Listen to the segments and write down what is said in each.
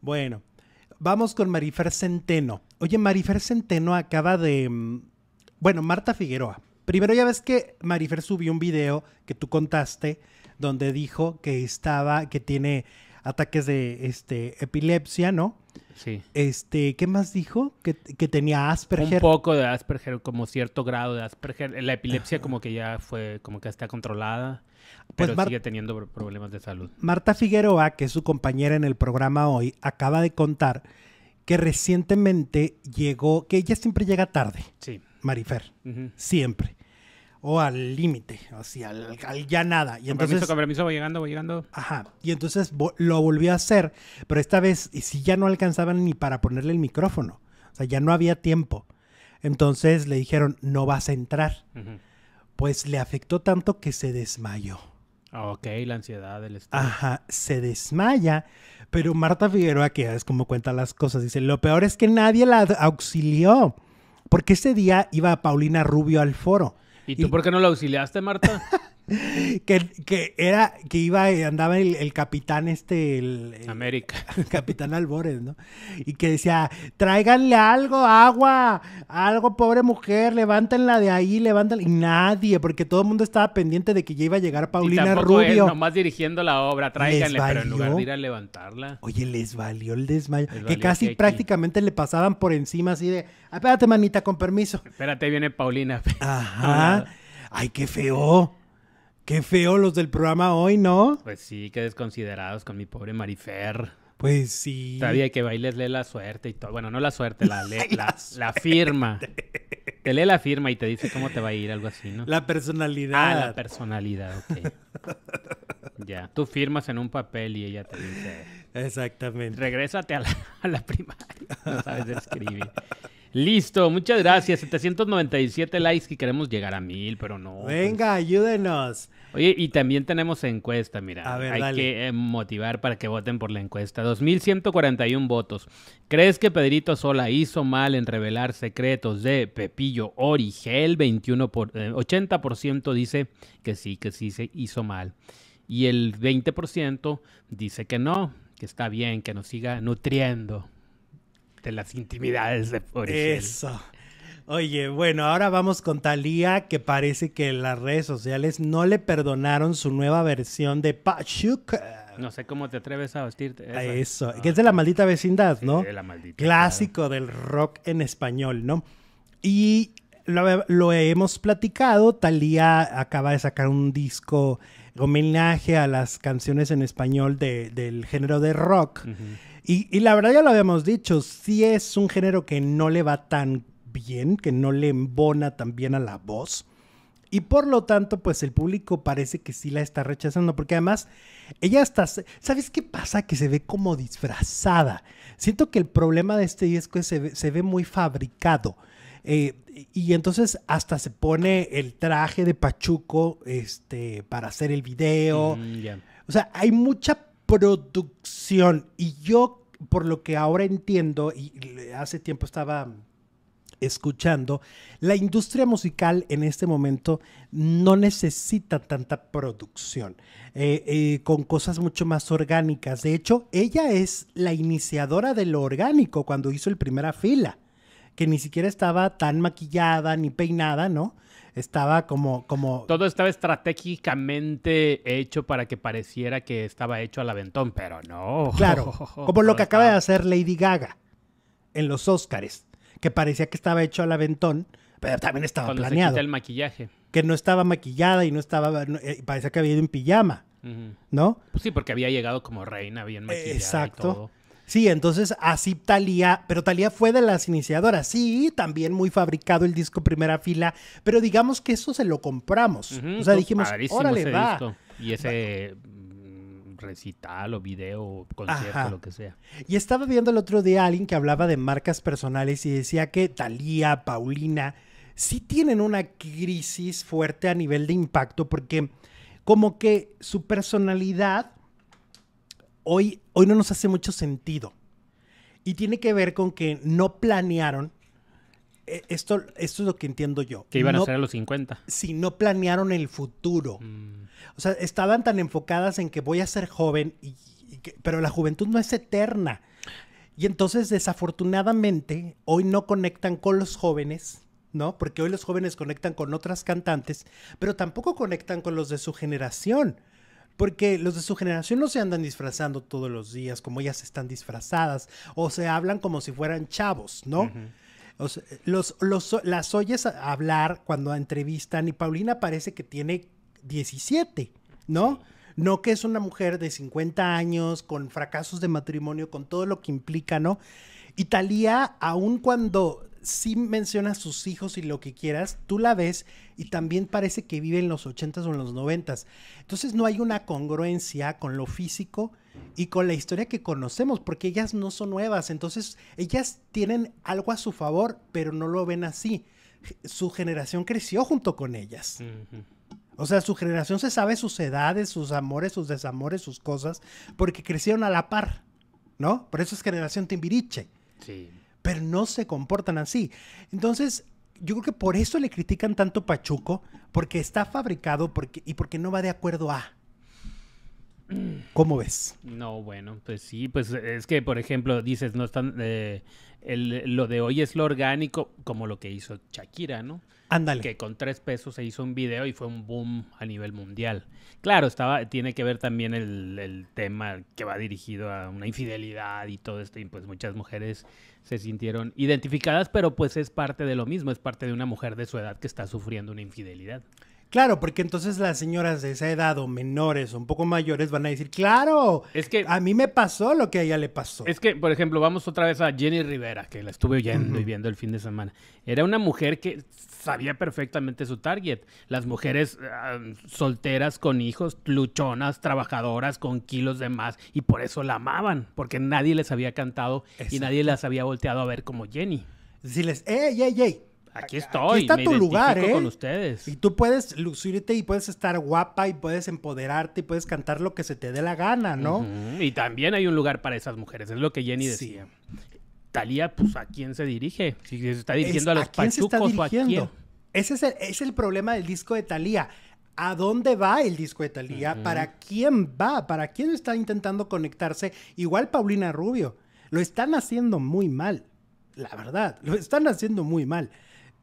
Bueno, vamos con Marifer Centeno. Oye, Marifer Centeno acaba de... Mm, bueno, Marta Figueroa. Primero ya ves que Marifer subió un video que tú contaste donde dijo que estaba, que tiene ataques de este, epilepsia, ¿no? Sí. Este, ¿qué más dijo? Que, que, tenía Asperger. Un poco de Asperger, como cierto grado de Asperger. La epilepsia como que ya fue, como que está controlada. Pues pero sigue teniendo problemas de salud. Marta Figueroa, que es su compañera en el programa hoy, acaba de contar que recientemente llegó, que ella siempre llega tarde. Sí. Marifer, siempre. O al límite, o sea, al, ya nada. con permiso, con permiso, voy llegando, voy llegando. Ajá, y entonces lo volvió a hacer, pero esta vez, y si ya no alcanzaban ni para ponerle el micrófono, o sea, ya no había tiempo. Entonces le dijeron, no vas a entrar. Ajá pues le afectó tanto que se desmayó. Ok, la ansiedad del estrés. Ajá, se desmaya, pero Marta Figueroa, que es como cuenta las cosas, dice, lo peor es que nadie la auxilió, porque ese día iba Paulina Rubio al foro. ¿Y tú por qué no la auxiliaste, Marta? que, era, que iba, andaba el, capitán este, el, América. capitán Albores, ¿no? Y que decía, tráiganle algo, agua, algo, pobre mujer, levántenla de ahí, levántenla. Y nadie, porque todo el mundo estaba pendiente de que ya iba a llegar Paulina y Rubio. nomás dirigiendo la obra, tráiganle, pero en lugar de ir a levantarla. Oye, les valió el desmayo. que casi prácticamente le pasaban por encima así de, espérate, manita, con permiso. Espérate, viene Paulina. Ajá. Ay, qué feo. Qué feo los del programa hoy, ¿no? Pues sí, qué desconsiderados con mi pobre Marifer. Pues sí. Sabía que bailes lee la suerte y todo. Bueno, no la suerte, la, firma. Te lee la firma y te dice cómo te va a ir, algo así, ¿no? La personalidad. Ah, la personalidad, ok. ya. Tú firmas en un papel y ella te dice. Exactamente. Regrésate a la, primaria. No sabes escribir. Listo, muchas gracias. 797 likes Y queremos llegar a mil, pero no. Pues. Venga, ayúdenos. Oye, y también tenemos encuesta, mira. A ver, Hay que eh, motivar para que voten por la encuesta. 2141 votos. ¿Crees que Pedrito Sola hizo mal en revelar secretos de Pepillo Origel? 21 por, 80% eh, dice que sí, que sí se hizo mal. Y el 20% dice que no, que está bien, que nos siga nutriendo de las intimidades de por Eso. Oye, bueno, ahora vamos con Talía, que parece que las redes sociales no le perdonaron su nueva versión de Pachuca. No sé cómo te atreves a vestirte. Eso, ah, que es de la maldita vecindad, ¿no? de la maldita. Clásico del rock en español, ¿no? Y lo, hemos platicado, Talía acaba de sacar un disco homenaje a las canciones en español de, del género de rock. Y, la verdad ya lo habíamos dicho, sí es un género que no le va tan bien, que no le embona tan bien a la voz. Y por lo tanto, pues el público parece que sí la está rechazando, porque además ella está, ¿sabes qué pasa? Que se ve como disfrazada. Siento que el problema de este disco es que se ve, muy fabricado. Eh, y entonces hasta se pone el traje de Pachuco este, para hacer el video. Mm, o sea, hay mucha producción. Y yo, por lo que ahora entiendo, y hace tiempo estaba escuchando, la industria musical en este momento no necesita tanta producción, eh, eh, con cosas mucho más orgánicas. De hecho, ella es la iniciadora de lo orgánico cuando hizo el primera fila, que ni siquiera estaba tan maquillada ni peinada, ¿no? estaba como, como... Todo estaba estratégicamente hecho para que pareciera que estaba hecho al aventón, pero no. Claro, como lo que acaba de hacer Lady Gaga en los Oscars, que parecía que estaba hecho al aventón, pero también estaba Cuando planeado. el maquillaje. Que no estaba maquillada y no estaba, eh, parecía que había ido en pijama, ¿no? Pues sí, porque había llegado como reina bien maquillada. exacto. Y todo. Sí, entonces así Talía, pero Talía fue de las iniciadoras. Sí, también muy fabricado el disco primera fila, pero digamos que eso se lo compramos. o sea, dijimos, órale, va. Y ese mm, recital o video concierto, lo que sea. Y estaba viendo el otro día a alguien que hablaba de marcas personales y decía que Talía, Paulina, sí tienen una crisis fuerte a nivel de impacto porque como que su personalidad hoy hoy no nos hace mucho sentido. Y tiene que ver con que no planearon. Eh, esto, esto es lo que entiendo yo. Que iban a ser a los 50. Sí, no planearon el futuro. Mm. O sea, estaban tan enfocadas en que voy a ser joven, pero la juventud no es eterna. Y entonces, desafortunadamente, hoy no conectan con los jóvenes, ¿no? Porque hoy los jóvenes conectan con otras cantantes, pero tampoco conectan con los de su generación porque los de su generación no se andan disfrazando todos los días como ellas están disfrazadas o se hablan como si fueran chavos, ¿no? los, las oyes hablar cuando entrevistan y Paulina parece que tiene 17, ¿no? No que es una mujer de 50 años, con fracasos de matrimonio, con todo lo que implica, ¿no? Y Talía, aun cuando si menciona sus hijos y lo que quieras, tú la ves y también parece que vive en los 80 o en los noventas. Entonces no hay una congruencia con lo físico y con la historia que conocemos, porque ellas no son nuevas, entonces ellas tienen algo a su favor, pero no lo ven así. Su generación creció junto con ellas. O sea, su generación se sabe sus edades, sus amores, sus desamores, sus cosas, porque crecieron a la par, ¿no? Por eso es generación timbiriche. Sí pero no se comportan así. Entonces, yo creo que por eso le critican tanto Pachuco, porque está fabricado porque, y porque no va de acuerdo a. ¿Cómo ves? No, bueno, pues sí, pues es que, por ejemplo, dices, no están. Eh, el, lo de hoy es lo orgánico, como lo que hizo Shakira, ¿no? Ándale. Que con tres pesos se hizo un video y fue un boom a nivel mundial. Claro, estaba, tiene que ver también el, el tema que va dirigido a una infidelidad y todo esto, y pues muchas mujeres se sintieron identificadas, pero pues es parte de lo mismo, es parte de una mujer de su edad que está sufriendo una infidelidad. Claro, porque entonces las señoras de esa edad o menores o un poco mayores van a decir, claro, es que, a mí me pasó lo que a ella le pasó. Es que, por ejemplo, vamos otra vez a Jenny Rivera, que la estuve oyendo y viendo el fin de semana. Era una mujer que sabía perfectamente su target. Las mujeres ah, solteras, con hijos, luchonas, trabajadoras, con kilos de más, y por eso la amaban, porque nadie les había cantado y nadie las había volteado a ver como Jenny. Decirles, ¡ey, ey, ey! Aquí estoy. Aquí está tu lugar, ¿eh? Con ustedes. Y tú puedes lucirte y puedes estar guapa y puedes empoderarte y puedes cantar lo que se te dé la gana, ¿no? Y también hay un lugar para esas mujeres, es lo que Jenny decía. Talía, pues, ¿a quién se dirige? Si se está dirigiendo a los quién o a quién. Ese es el, problema del disco de Talía. ¿A dónde va el disco de Talía? ¿Para quién va? ¿Para quién está intentando conectarse? Igual Paulina Rubio. Lo están haciendo muy mal. La verdad, lo están haciendo muy mal.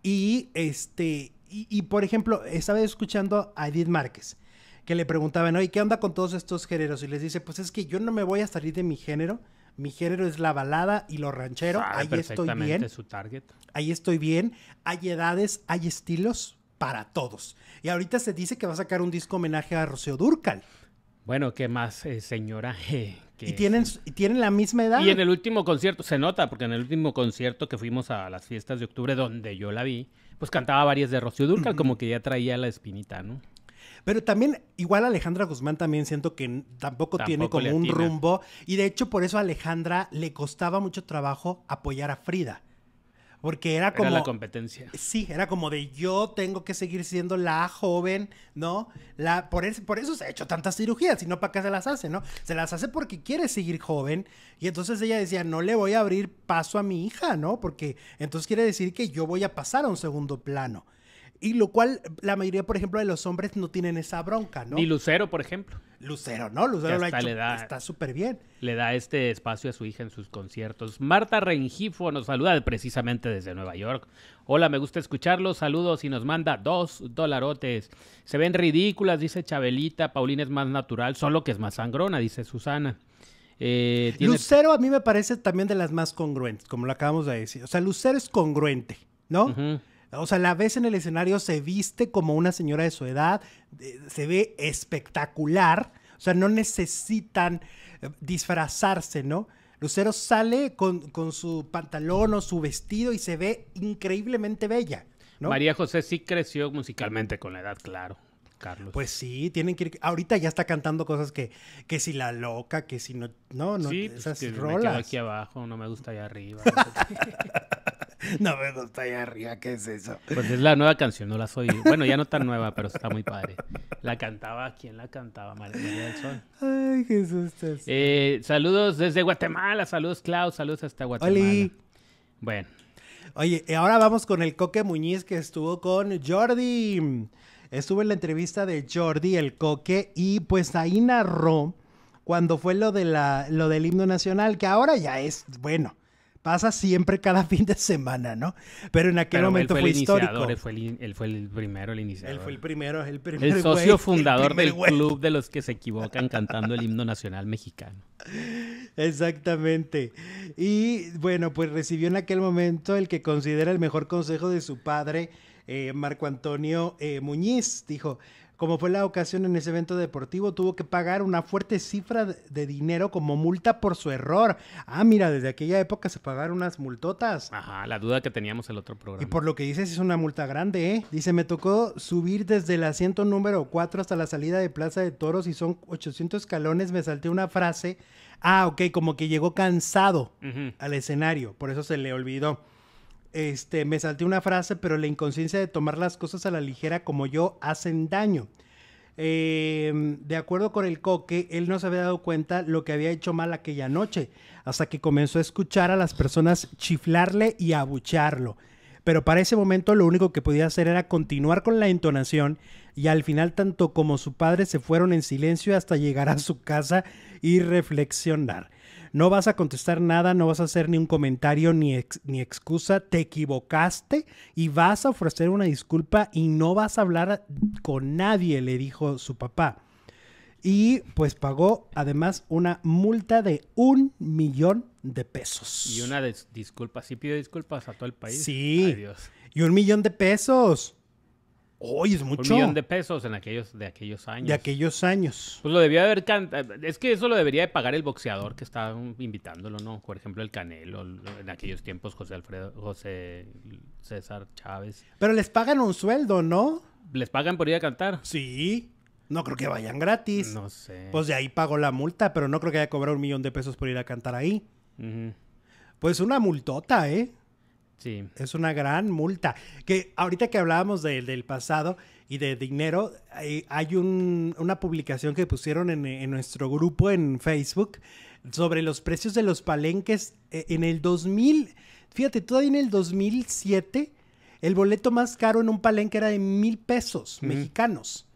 Y este, y, por ejemplo, estaba escuchando a Edith Márquez, que le preguntaban, oye, ¿qué onda con todos estos géneros? Y les dice, pues es que yo no me voy a salir de mi género. Mi género es la balada y lo ranchero. ahí estoy bien. Su target. Ahí estoy bien. Hay edades, hay estilos para todos. Y ahorita se dice que va a sacar un disco homenaje a Rocío Durcal. Bueno, ¿qué más, eh, señora? Eh, y tienen, tienen la misma edad. Y en el último concierto, se nota, porque en el último concierto que fuimos a las fiestas de octubre, donde yo la vi, pues cantaba varias de Rocío Durcal, como que ya traía la espinita, ¿no? Pero también, igual Alejandra Guzmán también siento que tampoco, tampoco tiene como un rumbo. Y de hecho, por eso a Alejandra le costaba mucho trabajo apoyar a Frida. Porque era como... la competencia. Sí, era como de yo tengo que seguir siendo la joven, ¿no? La, por, por eso se ha hecho tantas cirugías, no para qué se las hace, ¿no? Se las hace porque quiere seguir joven. Y entonces ella decía, no le voy a abrir paso a mi hija, ¿no? Porque entonces quiere decir que yo voy a pasar a un segundo plano. Y lo cual, la mayoría, por ejemplo, de los hombres no tienen esa bronca, ¿no? Ni Lucero, por ejemplo. Lucero, ¿no? Lucero lo está súper bien. Le da este espacio a su hija en sus conciertos. Marta Rengifo nos saluda precisamente desde Nueva York. Hola, me gusta escucharlos, saludos y nos manda dos dolarotes. Se ven ridículas, dice Chabelita. Paulina es más natural, solo que es más sangrona, dice Susana. Eh, Lucero a mí me parece también de las más congruentes, como lo acabamos de decir. O sea, Lucero es congruente, ¿no? O sea, la ves en el escenario, se viste como una señora de su edad, se ve espectacular. O sea, no necesitan eh, disfrazarse, ¿no? Lucero sale con, con su pantalón o su vestido y se ve increíblemente bella. ¿no? María José sí creció musicalmente con la edad, claro. Carlos. Pues sí, tienen que ir. Ahorita ya está cantando cosas que, que si la loca, que si no, no, no, sí, esas pues, que Me quedo aquí abajo, no me gusta allá arriba. no, me está allá arriba, ¿qué es eso? Pues es la nueva canción, no la soy. Bueno, ya no tan nueva, pero está muy padre. La cantaba, ¿quién la cantaba? María del Sol. Ay, Jesús. Eh, saludos desde Guatemala, saludos Klaus, saludos hasta Guatemala. Bueno. Oye, eh, ahora vamos con el Coque Muñiz que estuvo con Jordi. Estuvo en la entrevista de Jordi, el Coque, y pues ahí narró cuando fue lo, de la, lo del himno nacional, que ahora ya es, bueno, Pasa siempre cada fin de semana, ¿no? Pero en aquel momento fue, histórico. Él fue el, primero, el iniciador. Él fue el primero, el primer El socio fundador del club de los que se equivocan cantando el himno nacional mexicano. Exactamente. Y bueno, pues recibió en aquel momento el que considera el mejor consejo de su padre, eh, Marco Antonio eh, Muñiz dijo, como fue la ocasión en ese evento deportivo, tuvo que pagar una fuerte cifra de dinero como multa por su error. Ah, mira, desde aquella época se pagaron unas multotas. Ajá, la duda que teníamos el otro programa. Y por lo que dices, es una multa grande, ¿eh? Dice, me tocó subir desde el asiento número 4 hasta la salida de Plaza de Toros y son 800 escalones. Me salté una frase. Ah, ok, como que llegó cansado al escenario, por eso se le olvidó. Este, me salté una frase, pero la inconsciencia de tomar las cosas a la ligera como yo hacen daño. Em, de acuerdo con el coque, él no se había dado cuenta lo que había hecho mal aquella noche, hasta que comenzó a escuchar a las personas chiflarle y abucharlo. Pero para ese momento lo único que podía hacer era continuar con la entonación y al final tanto como su padre se fueron en silencio hasta llegar a su casa y reflexionar no vas a contestar nada, no vas a hacer ni un comentario ni, ni excusa, te equivocaste y vas a ofrecer una disculpa y no vas a hablar con nadie, le dijo su papá. Y pues pagó además una multa de un millón de pesos. Y una disculpa, sí pide disculpas a todo el país. Sí. Y un millón de pesos. Hoy es mucho. Un millón de pesos en aquellos, de aquellos años. De aquellos años. Pues lo debía haber cantado. Es que eso lo debería de pagar el boxeador que está invitándolo, ¿no? Por ejemplo, el Canelo, en aquellos tiempos José Alfredo, José César Chávez. Pero les pagan un sueldo, ¿no? ¿Les pagan por ir a cantar? Sí. No creo que vayan gratis. No sé. Pues de ahí pago la multa, pero no creo que haya cobrado un millón de pesos por ir a cantar ahí. Pues una multota, ¿eh? Sí. Es una gran multa. Que ahorita que hablábamos del pasado y de dinero, hay, una publicación que pusieron en, nuestro grupo en Facebook sobre los precios de los palenques eh, en el 2000. Fíjate, todavía en el 2007, el boleto más caro en un palenque era de mil pesos mexicanos.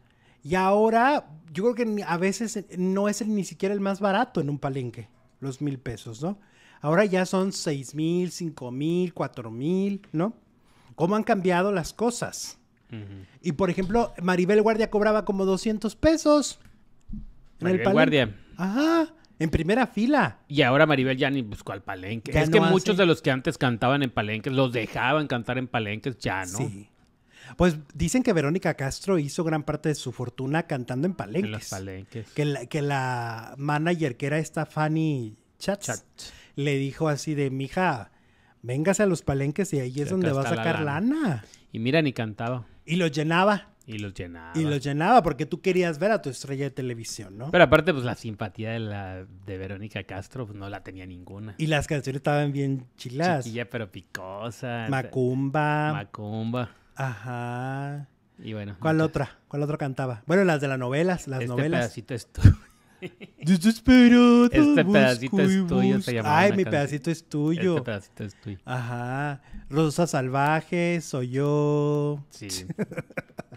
Y ahora, yo creo que a veces no es ni siquiera el más barato en un palenque, los mil pesos, ¿no? Ahora ya son seis mil, cinco mil, cuatro mil, ¿no? ¿Cómo han cambiado las cosas? Y por ejemplo, Maribel Guardia cobraba como 200 pesos. En Maribel el Guardia. Ajá. En primera fila. Y ahora Maribel ya ni buscó pues, al palenque. es que muchos de los que antes cantaban en palenques, los dejaban cantar en palenques, ya no. Sí. Pues dicen que Verónica Castro hizo gran parte de su fortuna cantando en palenques. En los palenques. Que la, manager, que era esta Fanny Chats le dijo así de, mija, véngase a los palenques y ahí es donde va a sacar lana. Y mira, ni cantaba. Y los llenaba. Y los llenaba. Y los llenaba porque tú querías ver a tu estrella de televisión, ¿no? Pero aparte, pues la simpatía de la de Verónica Castro pues, no la tenía ninguna. Y las canciones estaban bien chilas. Chiquilla pero picosa. Macumba. Macumba. Ajá. Y bueno. ¿Cuál otra? ¿Cuál otra cantaba? Bueno, las de las novelas, las este novelas. Pedacito es este pedacito es tuyo. Ay, este mi pedacito es tuyo. Ajá. Rosa salvaje, soy yo. Sí.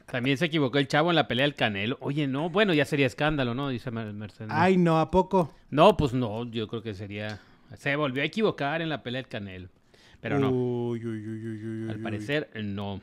También se equivocó el chavo en la pelea del Canelo. Oye, no, bueno, ya sería escándalo, ¿no? Dice Mercedes. Ay, no, ¿a poco? No, pues no, yo creo que sería. Se volvió a equivocar en la pelea del Canelo. Pero no. Al parecer, no.